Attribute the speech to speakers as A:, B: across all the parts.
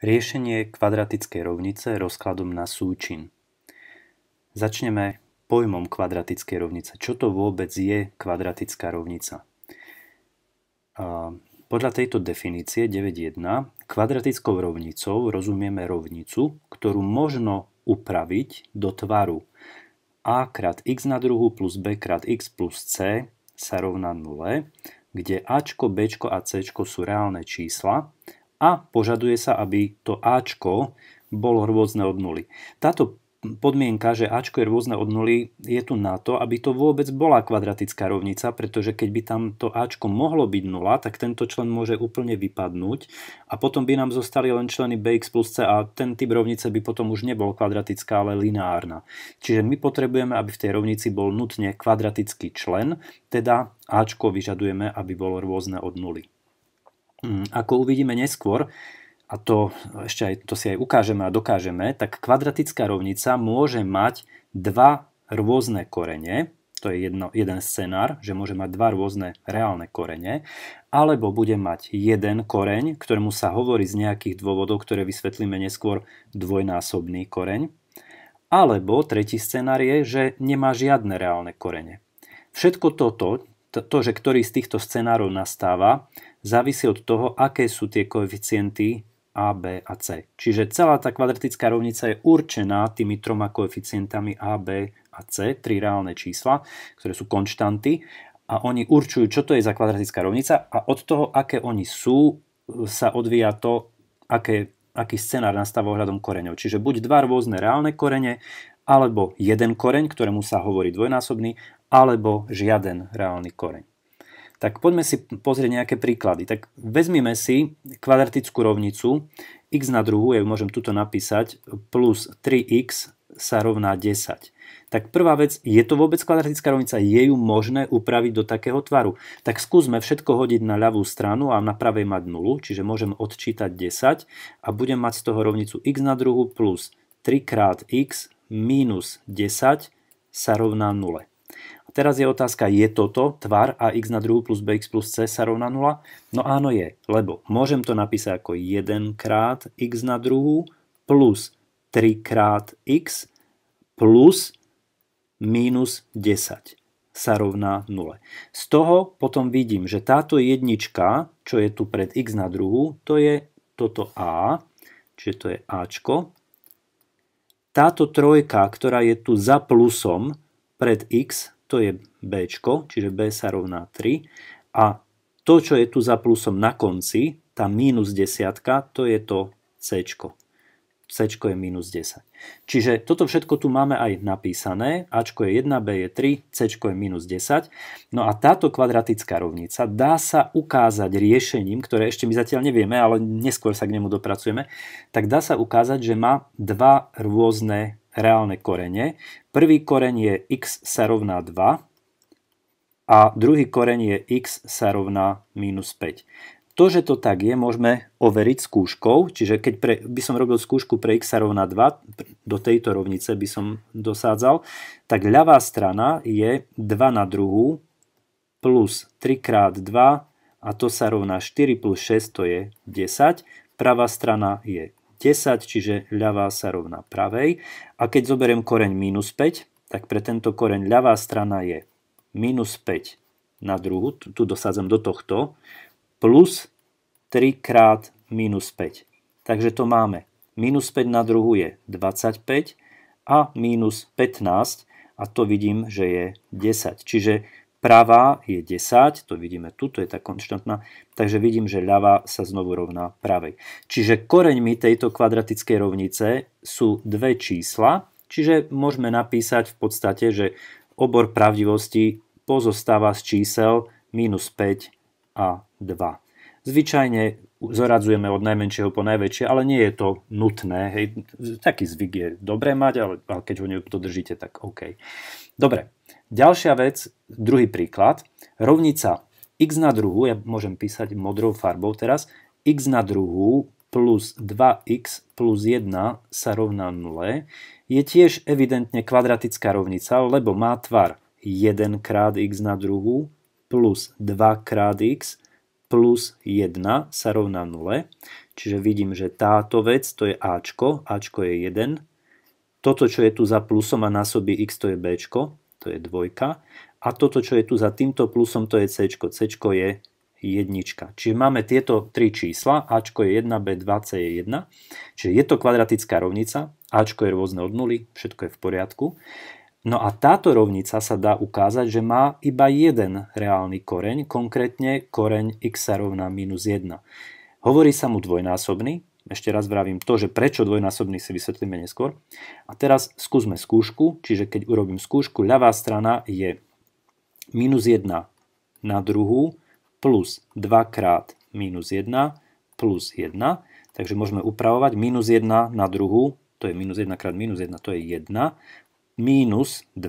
A: Riešenie kvadratickej rovnice rozkladom na súčin. Začneme pojmom kvadratickej rovnice. Čo to vôbec je kvadratická rovnica? Podľa tejto definície 9.1 kvadratickou rovnicou rozumieme rovnicu, ktorú možno upraviť do tvaru a krát x na druhu plus b krát x plus c sa rovná 0, kde ačko, bčko a cčko sú reálne čísla a požaduje sa, aby to Ačko bolo rôzne od nuly. Táto podmienka, že Ačko je rôzne od nuly, je tu na to, aby to vôbec bola kvadratická rovnica, pretože keď by tam to Ačko mohlo byť nula, tak tento člen môže úplne vypadnúť a potom by nám zostali len členy bx plus c a ten typ rovnice by potom už nebol kvadratická, ale lineárna. Čiže my potrebujeme, aby v tej rovnici bol nutne kvadratický člen, teda Ačko vyžadujeme, aby bolo rôzne od nuly. Mm, ako uvidíme neskôr, a to ešte aj, to si aj ukážeme a dokážeme, tak kvadratická rovnica môže mať dva rôzne korene, to je jedno, jeden scenár, že môže mať dva rôzne reálne korene, alebo bude mať jeden koreň, ktorému sa hovorí z nejakých dôvodov, ktoré vysvetlíme neskôr, dvojnásobný koreň, alebo tretí scenár je, že nemá žiadne reálne korene. Všetko toto, to, že ktorý z týchto scenárov nastáva, závisí od toho, aké sú tie koeficienty A, B a C. Čiže celá tá kvadratická rovnica je určená tými troma koeficientami A, B a C, tri reálne čísla, ktoré sú konštanty a oni určujú, čo to je za kvadratická rovnica a od toho, aké oni sú, sa odvíja to, aké, aký scenár nastáva ohľadom koreňov. Čiže buď dva rôzne reálne korene, alebo jeden koreň, ktorému sa hovorí dvojnásobný alebo žiaden reálny koreň. Tak poďme si pozrieť nejaké príklady. Tak vezmime si kvadratickú rovnicu x na druhú, ja ju môžem tuto napísať, plus 3x sa rovná 10. Tak prvá vec, je to vôbec kvadratická rovnica? Je ju možné upraviť do takého tvaru? Tak skúsme všetko hodiť na ľavú stranu a na pravej mať 0, čiže môžem odčítať 10 a budem mať z toho rovnicu x na druhú plus 3 krát x minus 10 sa rovná 0. Teraz je otázka, je toto tvar ax na druhú plus bx plus c sa rovná 0? No áno je, lebo môžem to napísať ako 1 krát x na druhú plus 3 krát x plus minus 10 sa rovná 0. Z toho potom vidím, že táto jednička, čo je tu pred x na druhú, to je toto a, čiže to je ačko. Táto trojka, ktorá je tu za plusom pred x, to je b, čiže b sa rovná 3 a to, čo je tu za plusom na konci, tá mínus desiatka, to je to c. c je mínus 10. Čiže toto všetko tu máme aj napísané. A je 1, b je 3, c je mínus 10. No a táto kvadratická rovnica dá sa ukázať riešením, ktoré ešte my zatiaľ nevieme, ale neskôr sa k nemu dopracujeme, tak dá sa ukázať, že má dva rôzne reálne korene. Prvý koreň je x sa rovná 2 a druhý koreň je x sa rovná minus 5. To, že to tak je, môžeme overiť skúškou, čiže keď pre, by som robil skúšku pre x sa rovná 2, do tejto rovnice by som dosádzal, tak ľavá strana je 2 na druhú plus 3 krát 2 a to sa rovná 4 plus 6, to je 10. Pravá strana je 10, čiže ľavá sa rovná pravej. A keď zoberiem koreň minus 5, tak pre tento koreň ľavá strana je minus 5 na druhú, tu dosádzam do tohto, plus 3 krát minus 5. Takže to máme. Minus 5 na druhú je 25 a minus 15 a to vidím, že je 10. Čiže pravá je 10, to vidíme tu, to je tá konštantná, takže vidím, že ľava sa znovu rovná pravej. Čiže koreňmi tejto kvadratickej rovnice sú dve čísla, čiže môžeme napísať v podstate, že obor pravdivosti pozostáva z čísel minus 5 a 2. Zvyčajne zoradzujeme od najmenšieho po najväčšie, ale nie je to nutné. Hej, taký zvyk je dobré mať, ale, ale keď ho dodržíte, tak OK. Dobre, Ďalšia vec, druhý príklad, rovnica x na druhú, ja môžem písať modrou farbou teraz, x na druhú plus 2x plus 1 sa rovná 0, je tiež evidentne kvadratická rovnica, lebo má tvar 1 krát x na druhú plus 2 krát x plus 1 sa rovná 0. Čiže vidím, že táto vec to je ačko, ačko je 1. Toto, čo je tu za plusom a násobí x, to je bčko to je dvojka. A toto, čo je tu za týmto plusom, to je C. C je jednička. Čiže máme tieto tri čísla, Ačko je 1, B2, C je 1. Čiže je to kvadratická rovnica, Ačko je rôzne od nuly, všetko je v poriadku. No a táto rovnica sa dá ukázať, že má iba jeden reálny koreň, konkrétne koreň x sa rovná minus 1. Hovorí sa mu dvojnásobný, ešte raz vravím to, že prečo dvojnásobný si vysvetlíme neskôr. A teraz skúsme skúšku, čiže keď urobím skúšku, ľavá strana je minus 1 na druhú plus 2 krát minus 1 plus 1. Takže môžeme upravovať minus 1 na druhú, to je minus 1 krát minus 1, to je 1, minus 2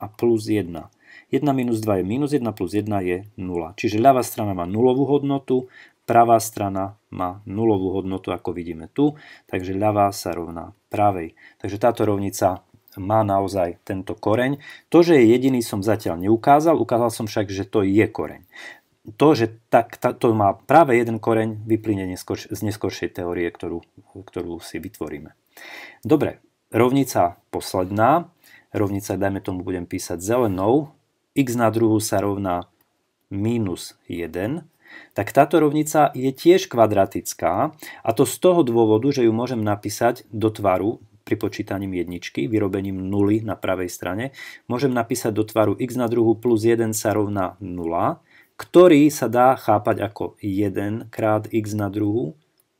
A: a plus 1. 1 minus 2 je minus 1, plus 1 je 0. Čiže ľavá strana má nulovú hodnotu, pravá strana má nulovú hodnotu, ako vidíme tu, takže ľavá sa rovná pravej. Takže táto rovnica má naozaj tento koreň. To, že je jediný, som zatiaľ neukázal, ukázal som však, že to je koreň. To, že tak, tá, to má práve jeden koreň, vyplyne neskôr, z neskoršej teórie, ktorú, ktorú si vytvoríme. Dobre, rovnica posledná, rovnica, dajme tomu, budem písať zelenou, x na druhú sa rovná minus 1, tak táto rovnica je tiež kvadratická a to z toho dôvodu, že ju môžem napísať do tvaru pri počítaní jedničky, vyrobením nuly na pravej strane, môžem napísať do tvaru x na druhu plus 1 sa rovná 0, ktorý sa dá chápať ako 1 krát x na druhu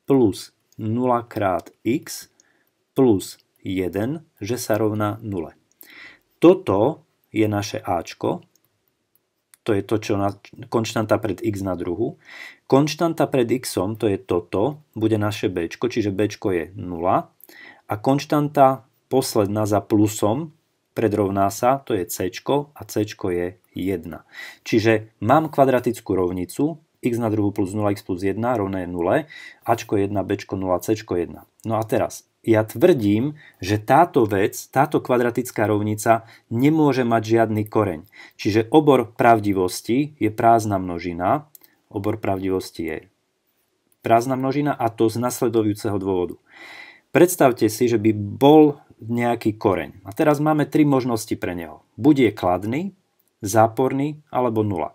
A: plus 0 krát x plus 1, že sa rovná 0. Toto je naše Ačko, to je to, čo na, konštanta pred x na druhu. Konštanta pred X, to je toto, bude naše b, čiže b je 0. A konštanta posledná za plusom, predrovná sa, to je c a c je 1. Čiže mám kvadratickú rovnicu, x na druhú plus 0x plus 1 rovné 0, ačko 1, bčko 0, cčko 1. No a teraz, ja tvrdím, že táto vec, táto kvadratická rovnica nemôže mať žiadny koreň. Čiže obor pravdivosti je prázdna množina, obor pravdivosti je prázdna množina a to z nasledujúceho dôvodu. Predstavte si, že by bol nejaký koreň. A teraz máme tri možnosti pre neho. Buď je kladný, záporný alebo nula.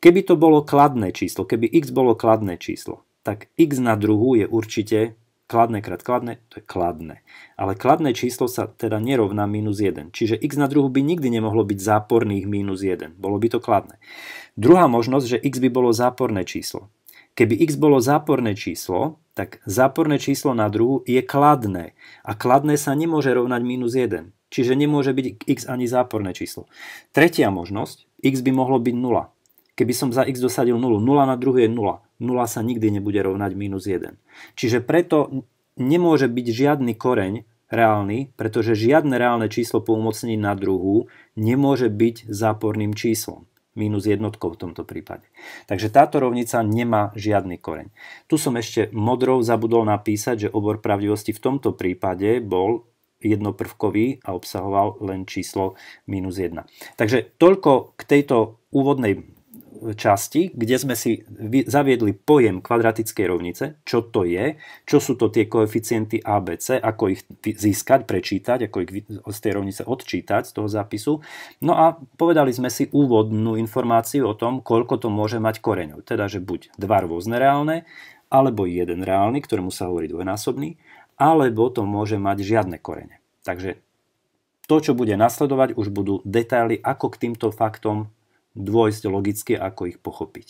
A: Keby to bolo kladné číslo, keby x bolo kladné číslo, tak x na druhú je určite kladné krát kladné, to je kladné. Ale kladné číslo sa teda nerovná minus 1. Čiže x na druhu by nikdy nemohlo byť záporných minus 1. Bolo by to kladné. Druhá možnosť, že x by bolo záporné číslo. Keby x bolo záporné číslo, tak záporné číslo na druhu je kladné. A kladné sa nemôže rovnať minus 1. Čiže nemôže byť x ani záporné číslo. Tretia možnosť, x by mohlo byť 0. Keby som za x dosadil 0, 0 na druhu je 0. 0 sa nikdy nebude rovnať minus 1. Čiže preto nemôže byť žiadny koreň reálny, pretože žiadne reálne číslo po umocnení na druhú nemôže byť záporným číslom minus jednotkou v tomto prípade. Takže táto rovnica nemá žiadny koreň. Tu som ešte modrou zabudol napísať, že obor pravdivosti v tomto prípade bol jednoprvkový a obsahoval len číslo minus 1. Takže toľko k tejto úvodnej časti, kde sme si zaviedli pojem kvadratickej rovnice, čo to je, čo sú to tie koeficienty ABC, ako ich získať, prečítať, ako ich z tej rovnice odčítať z toho zápisu. No a povedali sme si úvodnú informáciu o tom, koľko to môže mať koreňov. Teda, že buď dva rôzne reálne, alebo jeden reálny, ktorému sa hovorí dvojnásobný, alebo to môže mať žiadne korene. Takže to, čo bude nasledovať, už budú detaily, ako k týmto faktom dôjsť logicky, ako ich pochopiť.